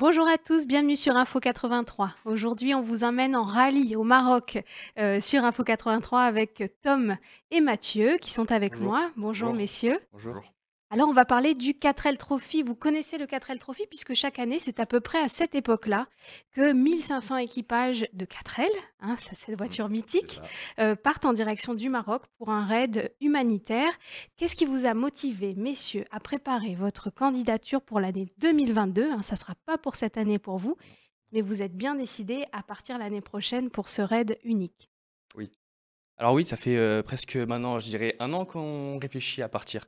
Bonjour à tous, bienvenue sur Info 83. Aujourd'hui, on vous emmène en rallye au Maroc euh, sur Info 83 avec Tom et Mathieu qui sont avec moi. Bonjour, messieurs. Bonjour. Alors, on va parler du 4L Trophy. Vous connaissez le 4L Trophy puisque chaque année, c'est à peu près à cette époque-là que 1500 équipages de 4L, hein, cette mmh, voiture mythique, euh, partent en direction du Maroc pour un raid humanitaire. Qu'est-ce qui vous a motivé, messieurs, à préparer votre candidature pour l'année 2022 hein, Ça ne sera pas pour cette année pour vous, mais vous êtes bien décidé à partir l'année prochaine pour ce raid unique. Oui. Alors oui, ça fait euh, presque maintenant, je dirais, un an qu'on réfléchit à partir.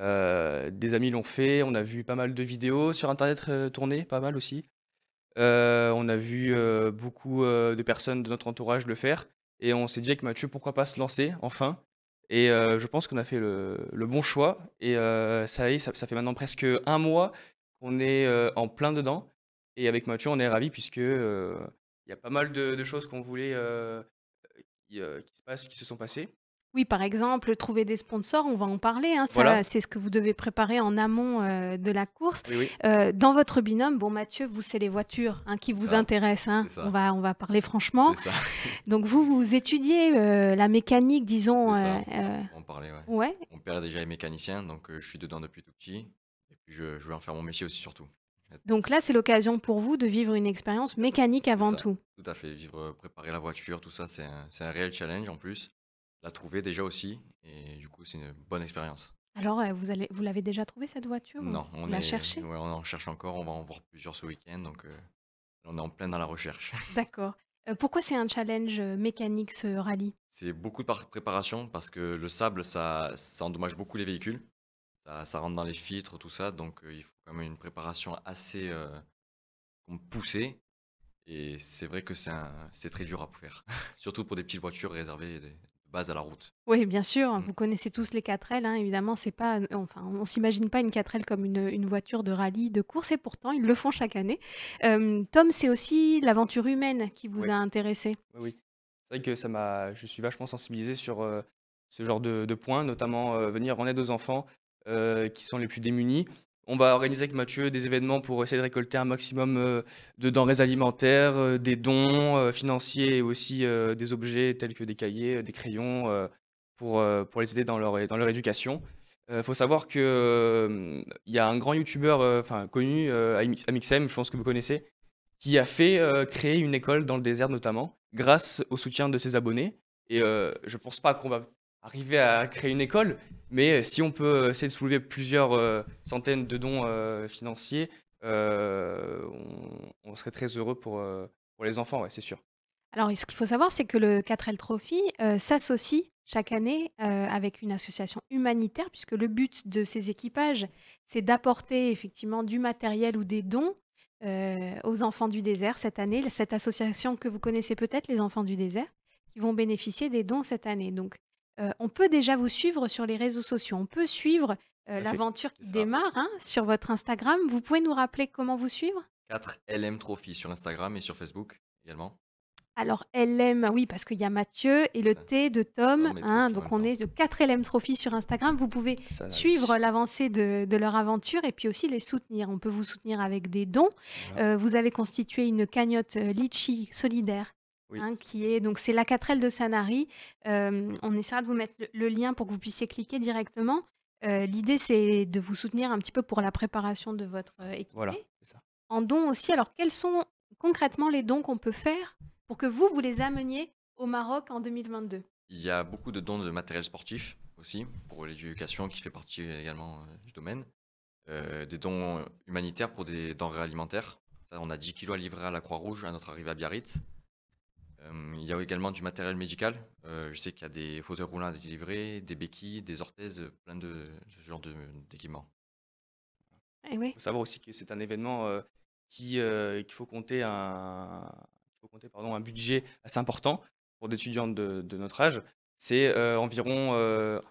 Euh, des amis l'ont fait, on a vu pas mal de vidéos sur Internet tournées, euh, tourner, pas mal aussi. Euh, on a vu beaucoup de personnes de notre entourage le faire. Et on s'est dit avec Mathieu, pourquoi pas se lancer, enfin. Et je pense qu'on a fait le, bon choix. Et ça y est, ça, fait maintenant presque un mois qu'on est en plein dedans. Et avec Mathieu, on est ravis puisque il y a pas mal de, choses qu'on voulait qui, qui, se passent, qui se sont passées. Oui, par exemple, trouver des sponsors, on va en parler. Hein, c'est ce que vous devez préparer en amont euh, de la course. Euh, dans votre binôme, bon, Mathieu, vous, c'est les voitures hein, qui vous intéressent. Hein. On, va, on va parler franchement. Donc, vous, vous étudiez euh, la mécanique, disons. on parlait, ouais. ouais. On perd déjà les mécaniciens, donc je suis dedans depuis tout petit. Et puis, je, vais en faire mon métier aussi, surtout. Donc là, c'est l'occasion pour vous de vivre une expérience mécanique avant tout. Tout à fait. Vivre, préparer la voiture, tout ça, c'est un, un réel challenge en plus la trouver déjà aussi. Et du coup, c'est une bonne expérience. Alors, euh, vous, allez, vous l'avez déjà trouvé cette voiture Non, on a cherché on en cherche encore. On va en voir plusieurs ce week-end. Donc, euh, on est en plein dans la recherche. D'accord. Euh, pourquoi c'est un challenge mécanique ce rallye C'est beaucoup de préparation parce que le sable, ça, ça endommage beaucoup les véhicules. Ça, rentre dans les filtres, tout ça. Donc, il faut quand même une préparation assez poussée. Et c'est vrai que c'est c'est très dur à faire, surtout pour des petites voitures réservées des, à la route. Oui, bien sûr. Mm. Vous connaissez tous les 4L. Hein, évidemment, c'est pas, enfin, on s'imagine pas une 4L comme une, voiture de rallye, de course, et pourtant, ils le font chaque année. Tom, c'est aussi l'aventure humaine qui vous a intéressé. Oui, c'est vrai que ça m'a, je suis vachement sensibilisé sur ce genre de, points, notamment venir en aide aux enfants qui sont les plus démunis. On va organiser avec Mathieu des événements pour essayer de récolter un maximum euh, de denrées alimentaires, euh, des dons euh, financiers et aussi des objets tels que des cahiers, des crayons pour, les aider dans leur, éducation. Il faut savoir qu'il y a un grand youtubeur connu Amixem, je pense que vous connaissez, qui a fait créer une école dans le désert notamment, grâce au soutien de ses abonnés. Et je pense pas qu'on va arriver à créer une école, mais euh, si on peut euh, essayer de soulever plusieurs euh, centaines de dons financiers, on, serait très heureux pour, les enfants, c'est sûr. Alors, ce qu'il faut savoir, c'est que le 4L Trophy s'associe chaque année avec une association humanitaire, puisque le but de ces équipages, c'est d'apporter effectivement du matériel ou des dons aux enfants du désert cette année. Cette association que vous connaissez peut-être, les enfants du désert, qui vont bénéficier des dons cette année. Donc, on peut déjà vous suivre sur les réseaux sociaux. On peut suivre bah, l'aventure qui démarre hein, sur votre Instagram. Vous pouvez nous rappeler comment vous suivre 4LM Trophy sur Instagram et sur Facebook également. Alors LM, oui, parce qu'il y a Mathieu et le T de Tom. Hein, donc on est de 4LM Trophy sur Instagram. Vous pouvez suivre l'avancée de, leur aventure et puis aussi les soutenir. On peut vous soutenir avec des dons. vous avez constitué une cagnotte Litchi solidaire Hein, donc c'est la 4L de Sanari. Euh, on essaiera de vous mettre le, lien pour que vous puissiez cliquer directement. Euh, l'idée, c'est de vous soutenir un petit peu pour la préparation de votre euh, équipe. Voilà, En dons aussi, alors quels sont concrètement les dons qu'on peut faire pour que vous, vous les ameniez au Maroc en 2022 Il y a beaucoup de dons de matériel sportif aussi, pour l'éducation qui fait partie également du domaine. des dons humanitaires pour des denrées alimentaires. on a 10 kilos à livrer à la Croix-Rouge à notre arrivée à Biarritz. Euh, il y a également du matériel médical. Euh, je sais qu'il y a des fauteuils roulants à délivrer, des béquilles, des orthèses, plein de ce genre d'équipements. Eh il faut savoir aussi que c'est un événement euh, qui qu'il faut compter un, faut compter pardon, un budget assez important pour d'étudiants de, de, notre âge. C'est environ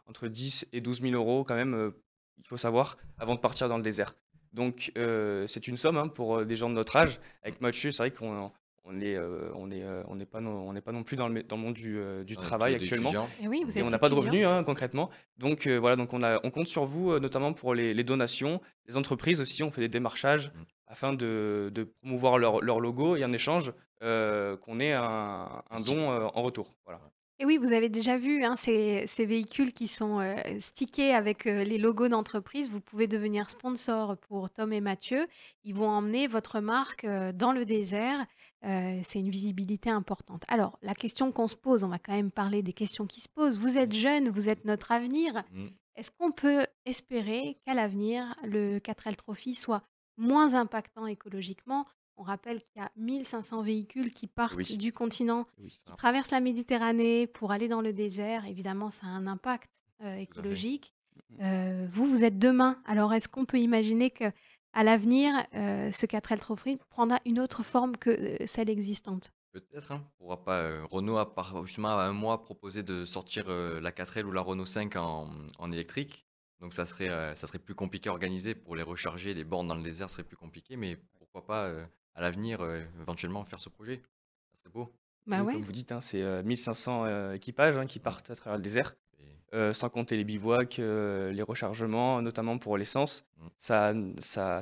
entre 10 et 12 000 euros quand même, il faut savoir, avant de partir dans le désert. Donc, c'est une somme hein, pour des gens de notre âge. Avec Mathieu, c'est vrai qu'on on est, euh, on euh, on n'est pas, non, on n'est pas non plus dans le, monde du, euh, travail actuellement. Eh on n'a pas de revenus hein, concrètement. Donc voilà, donc on compte sur vous notamment pour les, les, donations. Les entreprises aussi, on fait des démarchages mm. afin de, promouvoir leur, leur, logo et en échange qu'on ait un, don en retour. Et oui, vous avez déjà vu hein, ces, ces, véhicules qui sont stickés avec les logos d'entreprise. Vous pouvez devenir sponsor pour Tom et Mathieu. Ils vont emmener votre marque dans le désert euh, c'est une visibilité importante. Alors, la question qu'on se pose, on va quand même parler des questions qui se posent. Vous êtes mmh. jeune, vous êtes notre avenir. Mmh. Est-ce qu'on peut espérer qu'à l'avenir, le 4L Trophy soit moins impactant écologiquement On rappelle qu'il y a 1500 véhicules qui partent du continent, qui traversent la Méditerranée pour aller dans le désert. Évidemment, ça a un impact euh, écologique. Mmh, euh, vous, vous êtes demain. Alors, est-ce qu'on peut imaginer que à l'avenir, euh, ce 4L Trophy prendra une autre forme que euh, celle existante. Peut-être, hein. pourra pas. Euh, Renault a par, justement à un mois proposé de sortir la 4L ou la Renault 5 en, électrique. Donc ça serait, ça serait plus compliqué à organiser pour les recharger, les bornes dans le désert serait plus compliqué, mais pourquoi pas à l'avenir éventuellement faire ce projet Ça serait beau. Bah Comme vous dites, hein, c'est 1500 équipages hein, qui partent à travers le désert. Euh, sans compter les bivouacs, euh, les rechargements, notamment pour l'essence. Mm. Ça,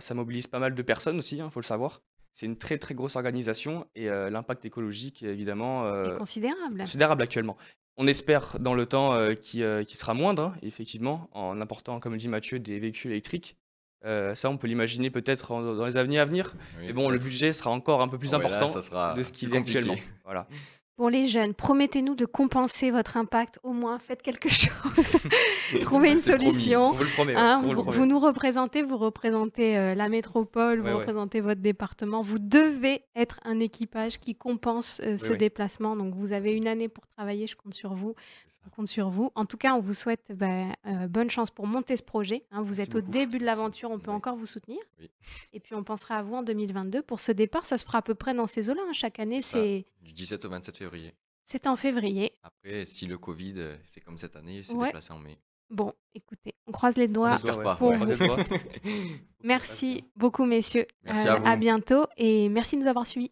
ça, mobilise pas mal de personnes aussi, il hein, faut le savoir. C'est une très très grosse organisation et euh, l'impact écologique évidemment est considérable. considérable actuellement. On espère dans le temps qui, sera moindre, hein, effectivement, en apportant, comme le dit Mathieu, des véhicules électriques. ça, on peut l'imaginer peut-être dans les années à venir. mais bon, le budget sera encore un peu plus oh, important de ce qu'il est actuellement. Voilà. Pour les jeunes, promettez-nous de compenser votre impact. Au moins, faites quelque chose. Trouvez une solution. Hein, vous, nous représentez, vous représentez euh, la métropole, vous représentez votre département. Vous devez être un équipage qui compense euh, ce déplacement. Donc, vous avez une année pour travailler. Je compte sur vous. Je compte sur vous. En tout cas, on vous souhaite bah, euh, bonne chance pour monter ce projet. Hein. vous êtes au début de l'aventure. On peut encore vous soutenir. Et puis, on pensera à vous en 2022 pour ce départ. Ça se fera à peu près dans ces eaux-là. Hein. Chaque année, c'est du 17 au 27 février. C'est en février. Après, si le Covid, euh, c'est comme cette année, c'est déplacé en mai. Bon, écoutez, on croise les doigts. pour Merci beaucoup, messieurs. Merci à, euh, à bientôt et merci de nous avoir suivis.